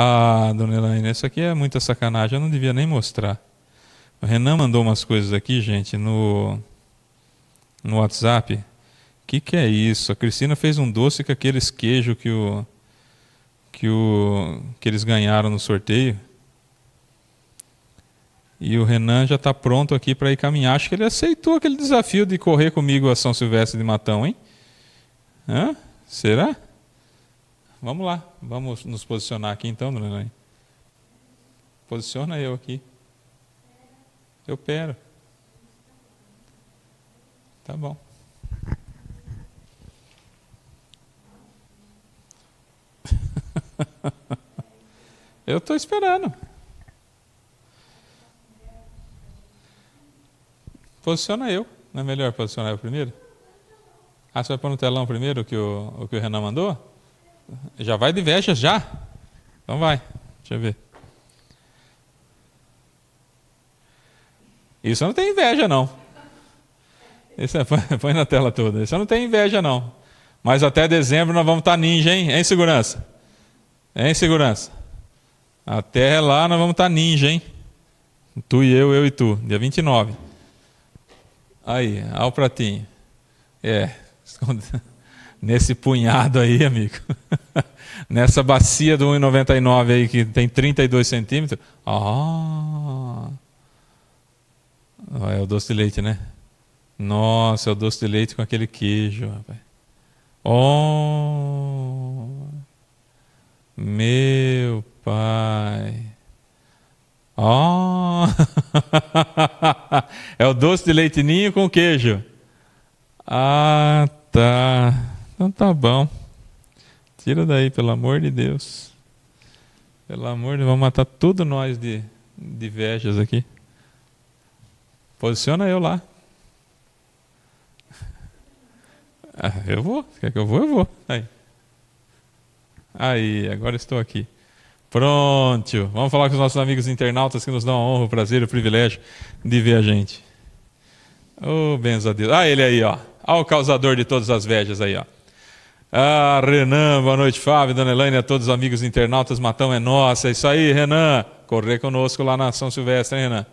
Ah, dona Elaine, isso aqui é muita sacanagem, eu não devia nem mostrar. O Renan mandou umas coisas aqui, gente, no, no WhatsApp. O que, que é isso? A Cristina fez um doce com aqueles queijo que, o, que, o, que eles ganharam no sorteio. E o Renan já está pronto aqui para ir caminhar. Acho que ele aceitou aquele desafio de correr comigo a São Silvestre de Matão, hein? Hã? Será? Vamos lá, vamos nos posicionar aqui então, dona Elaine. Posiciona eu aqui. Eu pero. Tá bom. eu estou esperando. Posiciona eu. Não é melhor posicionar eu primeiro? Ah, você vai pôr no telão primeiro o que o, o, que o Renan mandou? Já vai de inveja já? Então vai. Deixa eu ver. Isso não tem inveja, não. Isso é, põe na tela toda. Isso não tem inveja, não. Mas até dezembro nós vamos estar tá ninja, hein? Em segurança. Em segurança. Até lá nós vamos estar tá ninja, hein? Tu e eu, eu e tu. Dia 29. Aí, ao pratinho. É. Esconde nesse punhado aí, amigo. Nessa bacia do 1,99 aí que tem 32 centímetros. Ah! É o doce de leite, né? Nossa, é o doce de leite com aquele queijo, rapaz. Oh! Meu pai. Oh! é o doce de leitinho com queijo. Ah, tá. Então tá bom. Tira daí, pelo amor de Deus. Pelo amor de Deus, vamos matar tudo nós de, de vejas aqui. Posiciona eu lá. Ah, eu vou. Quer que eu vou? Eu vou. Aí. Aí, agora estou aqui. Pronto. Vamos falar com os nossos amigos internautas que nos dão a honra, o prazer, o privilégio de ver a gente. Ô, oh, a Deus. Ah, ele aí, ó. ah o causador de todas as vejas aí, ó. Ah, Renan, boa noite, Fábio, Dona Elaine, a todos os amigos internautas, Matão é nossa. É isso aí, Renan. Correr conosco lá na São Silvestre, hein, Renan?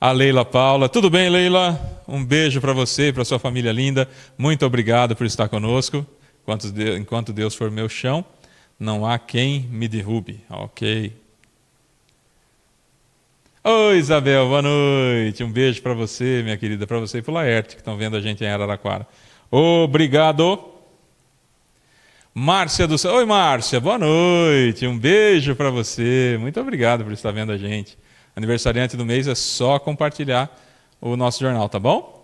A Leila Paula. Tudo bem, Leila? Um beijo para você e para sua família linda. Muito obrigado por estar conosco. Enquanto Deus for meu chão, não há quem me derrube. Ok. Oi, Isabel, boa noite. Um beijo para você, minha querida, para você e para o Laerte, que estão vendo a gente em Araraquara. Obrigado. Márcia do Oi, Márcia, boa noite. Um beijo para você. Muito obrigado por estar vendo a gente. Aniversariante do mês é só compartilhar o nosso jornal, tá bom?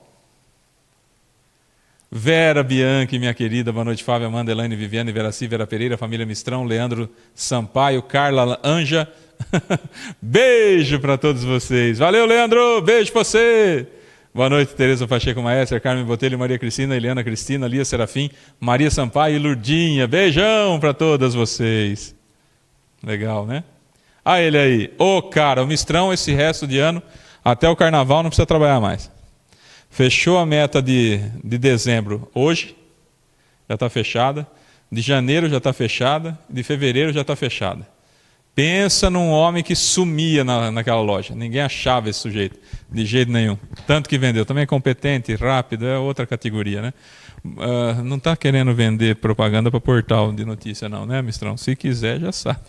Vera Bianchi, minha querida, boa noite, Fábio, Amanda, Elaine, Viviane, Veraci, Vera Pereira, família Mistrão, Leandro Sampaio, Carla Anja. beijo para todos vocês. Valeu, Leandro, beijo para você. Boa noite, Tereza Pacheco Maestra, Carmen Botelho, Maria Cristina, Eliana Cristina, Lia Serafim, Maria Sampaio e Lurdinha. Beijão para todas vocês. Legal, né? Ah, ele aí. Ô, oh, cara, o Mistrão, esse resto de ano, até o carnaval, não precisa trabalhar mais. Fechou a meta de, de dezembro hoje, já está fechada. De janeiro já está fechada. De fevereiro já está fechada. Pensa num homem que sumia na, naquela loja. Ninguém achava esse sujeito, de jeito nenhum. Tanto que vendeu. Também é competente, rápido, é outra categoria, né? Uh, não está querendo vender propaganda para portal de notícia, não, né, Mistrão? Se quiser, já sabe.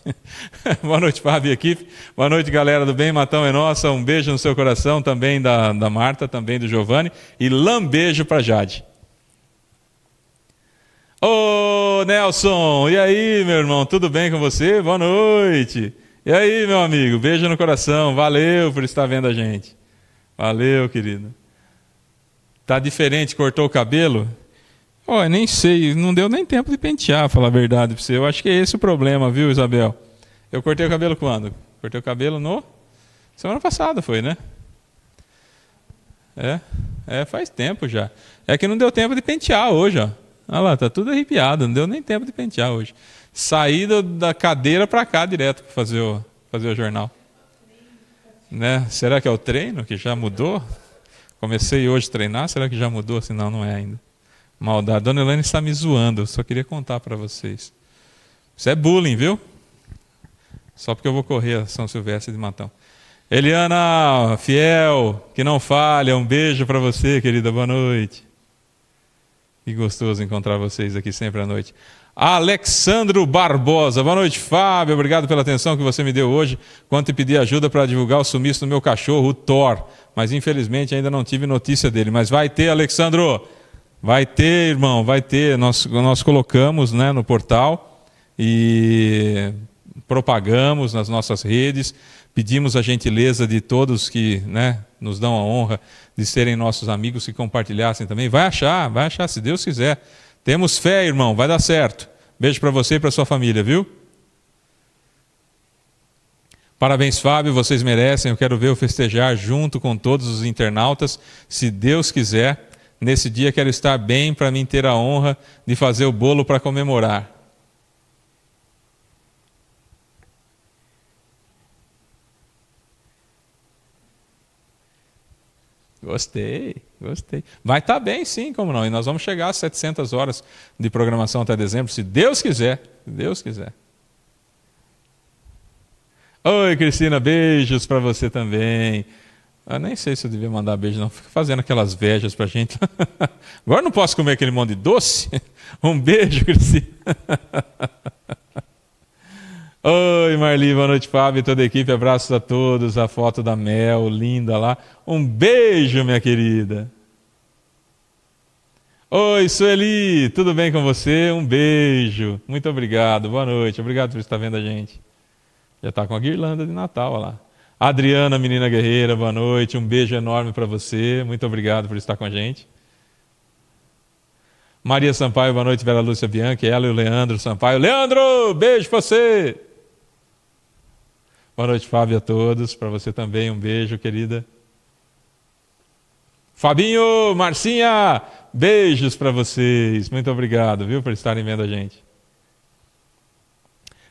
Boa noite, Fábio e equipe. Boa noite, galera do Bem Matão é Nossa. Um beijo no seu coração também da, da Marta, também do Giovanni. E lambejo para Jade. Ô Nelson, e aí, meu irmão? Tudo bem com você? Boa noite. E aí, meu amigo? Beijo no coração. Valeu por estar vendo a gente. Valeu, querido. Tá diferente, cortou o cabelo? Ó, oh, nem sei, não deu nem tempo de pentear, falar a verdade para você. Eu acho que é esse o problema, viu, Isabel? Eu cortei o cabelo quando? Cortei o cabelo no semana passada, foi, né? É, é, faz tempo já. É que não deu tempo de pentear hoje, ó. Olha lá, tá tudo arrepiado, não deu nem tempo de pentear hoje. Saí do, da cadeira para cá direto para fazer o, fazer o jornal. Né? Será que é o treino que já mudou? Comecei hoje a treinar, será que já mudou? Se não, não é ainda. Maldade. Dona Helena está me zoando, só queria contar para vocês. Isso é bullying, viu? Só porque eu vou correr a São Silvestre de Matão. Eliana, fiel, que não falha, um beijo para você, querida, boa noite. Que gostoso encontrar vocês aqui sempre à noite. Alexandro Barbosa. Boa noite, Fábio. Obrigado pela atenção que você me deu hoje. Quanto pedir ajuda para divulgar o sumiço do meu cachorro, o Thor. Mas infelizmente ainda não tive notícia dele. Mas vai ter, Alexandro. Vai ter, irmão, vai ter. Nós, nós colocamos né, no portal e propagamos nas nossas redes, pedimos a gentileza de todos que né, nos dão a honra de serem nossos amigos que compartilhassem também. Vai achar, vai achar, se Deus quiser. Temos fé, irmão, vai dar certo. Beijo para você e para sua família, viu? Parabéns, Fábio, vocês merecem. Eu quero ver o festejar junto com todos os internautas, se Deus quiser. Nesse dia quero estar bem para mim ter a honra de fazer o bolo para comemorar. Gostei, gostei. Vai estar tá bem, sim, como não. E nós vamos chegar a 700 horas de programação até dezembro, se Deus quiser. Se Deus quiser. Oi, Cristina, beijos para você também. Eu nem sei se eu devia mandar beijo, não. Fica fazendo aquelas vejas para gente. Agora não posso comer aquele monte de doce. Um beijo, Cristina. Oi, Marli, boa noite, Fábio e toda a equipe. Abraços a todos. A foto da Mel, linda lá. Um beijo, minha querida. Oi, Sueli, tudo bem com você? Um beijo. Muito obrigado, boa noite. Obrigado por estar vendo a gente. Já está com a guirlanda de Natal, olha lá. Adriana, menina guerreira, boa noite. Um beijo enorme para você. Muito obrigado por estar com a gente. Maria Sampaio, boa noite, Vera Lúcia Bianchi, ela e o Leandro Sampaio. Leandro, beijo para você! Boa noite, Fábio, a todos. Para você também, um beijo, querida. Fabinho, Marcinha, beijos para vocês. Muito obrigado, viu, por estarem vendo a gente.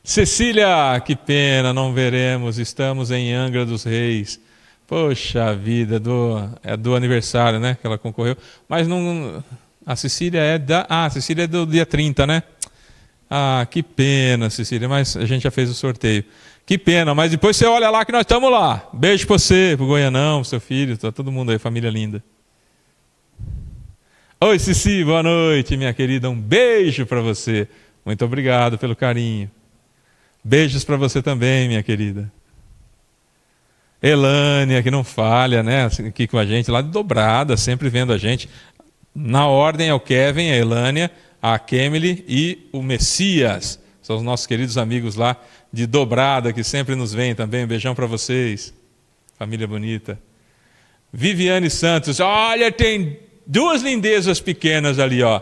Cecília, que pena, não veremos. Estamos em Angra dos Reis. Poxa vida, é do, é do aniversário, né? Que ela concorreu. Mas não. A Cecília é da. Ah, a Cecília é do dia 30, né? Ah, que pena, Cecília, mas a gente já fez o sorteio. Que pena, mas depois você olha lá que nós estamos lá. Beijo para você, para o Goianão, pro seu filho, tá todo mundo aí, família linda. Oi, Cici, boa noite, minha querida. Um beijo para você. Muito obrigado pelo carinho. Beijos para você também, minha querida. Elânia, que não falha, né? Aqui com a gente, lá de dobrada, sempre vendo a gente. Na ordem é o Kevin, a Elânia, a Kemily e o Messias. São os nossos queridos amigos lá de dobrada que sempre nos vem também. Um beijão para vocês, família bonita. Viviane Santos, olha, tem duas lindezas pequenas ali, ó.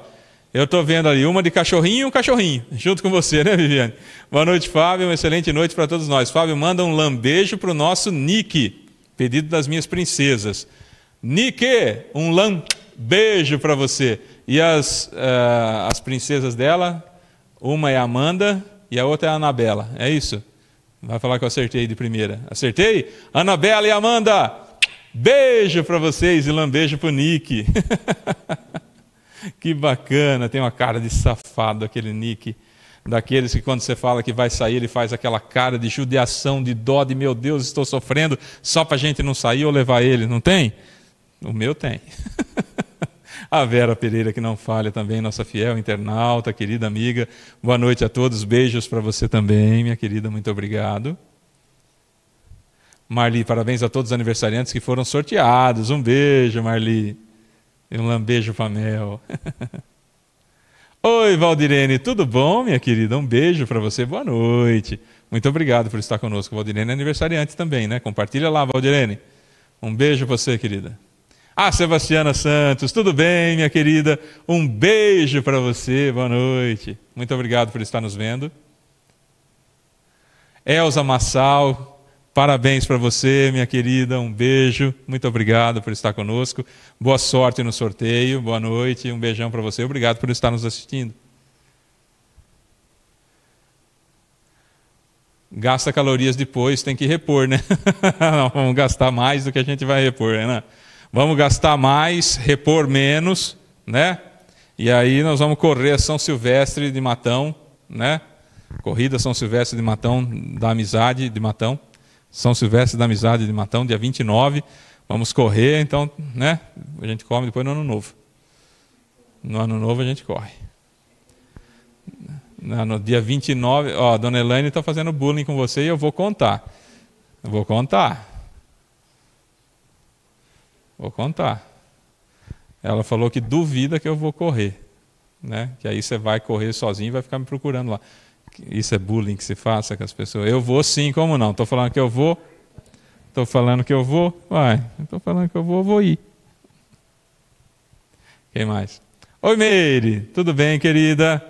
Eu estou vendo ali uma de cachorrinho e um cachorrinho, junto com você, né, Viviane? Boa noite, Fábio. Uma excelente noite para todos nós. Fábio, manda um lambejo para o nosso Nick, pedido das minhas princesas. Nick, um lambejo para você. E as, uh, as princesas dela? Uma é Amanda, e a outra é a Anabela. É isso? Vai falar que eu acertei de primeira. Acertei? Anabela e Amanda, beijo para vocês e lambejo para o Nick. que bacana, tem uma cara de safado aquele Nick. Daqueles que quando você fala que vai sair, ele faz aquela cara de judiação, de dó, de meu Deus, estou sofrendo, só para a gente não sair ou levar ele, não tem? O meu tem. A Vera Pereira, que não falha também, nossa fiel internauta, querida amiga. Boa noite a todos, beijos para você também, minha querida, muito obrigado. Marli, parabéns a todos os aniversariantes que foram sorteados. Um beijo, Marli. E um lambejo para Mel. Oi, Valdirene, tudo bom, minha querida? Um beijo para você, boa noite. Muito obrigado por estar conosco. Valdirene é aniversariante também, né? Compartilha lá, Valdirene. Um beijo para você, querida. Ah, Sebastiana Santos, tudo bem, minha querida? Um beijo para você, boa noite. Muito obrigado por estar nos vendo. Elza Massal, parabéns para você, minha querida. Um beijo, muito obrigado por estar conosco. Boa sorte no sorteio, boa noite, um beijão para você. Obrigado por estar nos assistindo. Gasta calorias depois, tem que repor, né? Não, vamos gastar mais do que a gente vai repor, né? vamos gastar mais, repor menos, né? E aí nós vamos correr a São Silvestre de Matão, né? Corrida São Silvestre de Matão, da Amizade de Matão. São Silvestre da Amizade de Matão, dia 29. Vamos correr, então, né? A gente come depois no Ano Novo. No Ano Novo a gente corre. No dia 29, ó, a dona Elaine está fazendo bullying com você e eu vou contar. Eu vou contar. Vou contar. Ela falou que duvida que eu vou correr. Né? Que aí você vai correr sozinho e vai ficar me procurando lá. Isso é bullying que se faça com as pessoas. Eu vou sim, como não? Estou falando que eu vou. Estou falando que eu vou. Vai. Estou falando que eu vou, vou ir. Quem mais? Oi, Meire. Tudo bem, querida?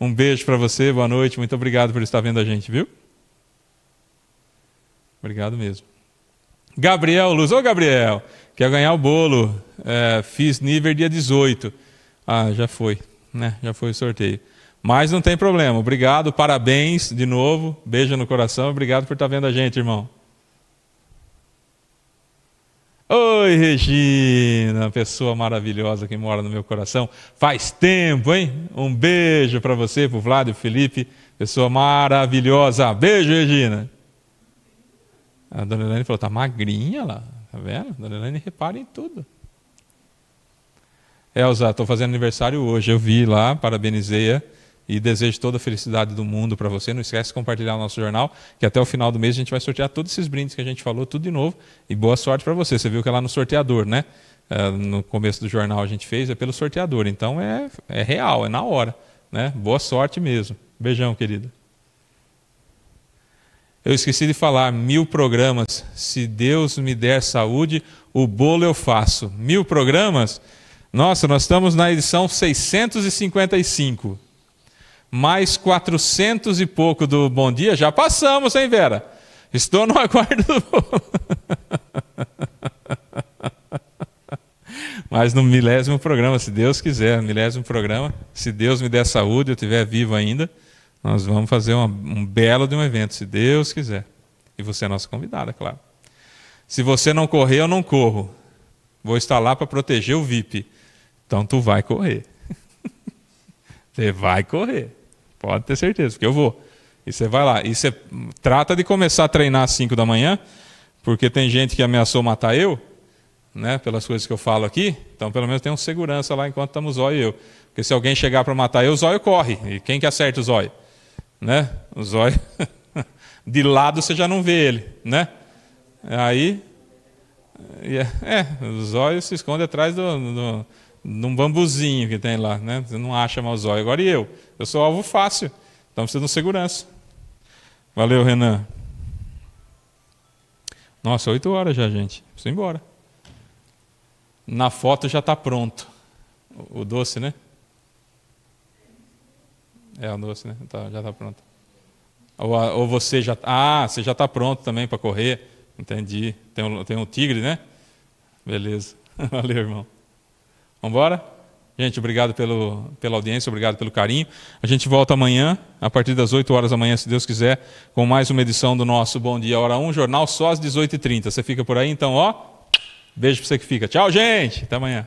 Um beijo para você. Boa noite. Muito obrigado por estar vendo a gente, viu? Obrigado mesmo. Gabriel Luz. Ô, Gabriel. Quer é ganhar o bolo. É, fiz nível dia 18. Ah, já foi, né? Já foi o sorteio. Mas não tem problema. Obrigado, parabéns de novo. Beijo no coração. Obrigado por estar tá vendo a gente, irmão. Oi, Regina, pessoa maravilhosa que mora no meu coração. Faz tempo, hein? Um beijo para você, para o Vlad, o Felipe, pessoa maravilhosa. Beijo, Regina. A dona Helene falou: tá magrinha lá. Tá vendo? Dona Elaine repara em tudo. É, Elza, estou fazendo aniversário hoje. Eu vi lá, parabenizei-a e desejo toda a felicidade do mundo para você. Não esquece de compartilhar o nosso jornal, que até o final do mês a gente vai sortear todos esses brindes que a gente falou, tudo de novo. E boa sorte para você. Você viu que é lá no sorteador, né? É, no começo do jornal a gente fez, é pelo sorteador. Então é, é real, é na hora. Né? Boa sorte mesmo. Beijão, querida. Eu esqueci de falar, mil programas. Se Deus me der saúde, o bolo eu faço. Mil programas? Nossa, nós estamos na edição 655. Mais 400 e pouco do Bom Dia, já passamos, hein, Vera? Estou no aguardo do bolo. Mas no milésimo programa, se Deus quiser, milésimo programa, se Deus me der saúde, eu estiver vivo ainda nós vamos fazer uma, um belo de um evento, se Deus quiser. E você é nossa convidada, claro. Se você não correr, eu não corro. Vou estar lá para proteger o VIP. Então tu vai correr. você vai correr. Pode ter certeza, porque eu vou. E você vai lá. E você trata de começar a treinar às 5 da manhã, porque tem gente que ameaçou matar eu, né? Pelas coisas que eu falo aqui. Então, pelo menos tem um segurança lá enquanto estamos o Zóio e eu. Porque se alguém chegar para matar eu, o Zóio corre. E quem que acerta o Zóio? né? O zóio. De lado você já não vê ele, né? Aí. É, é o zóio se esconde atrás do, do, de um bambuzinho que tem lá, né? Você não acha mais o zóio. Agora e eu? Eu sou alvo fácil, então preciso de segurança. Valeu, Renan. Nossa, oito horas já, gente. Preciso ir embora. Na foto já está pronto o doce, né? É a doce, né? Tá, já está pronta. Ou, ou você já. Ah, você já está pronto também para correr. Entendi. Tem um, tem um tigre, né? Beleza. Valeu, irmão. Vamos embora? Gente, obrigado pelo, pela audiência, obrigado pelo carinho. A gente volta amanhã, a partir das 8 horas da manhã, se Deus quiser, com mais uma edição do nosso Bom Dia Hora 1, jornal só às 18h30. Você fica por aí, então, ó. Beijo para você que fica. Tchau, gente. Até amanhã.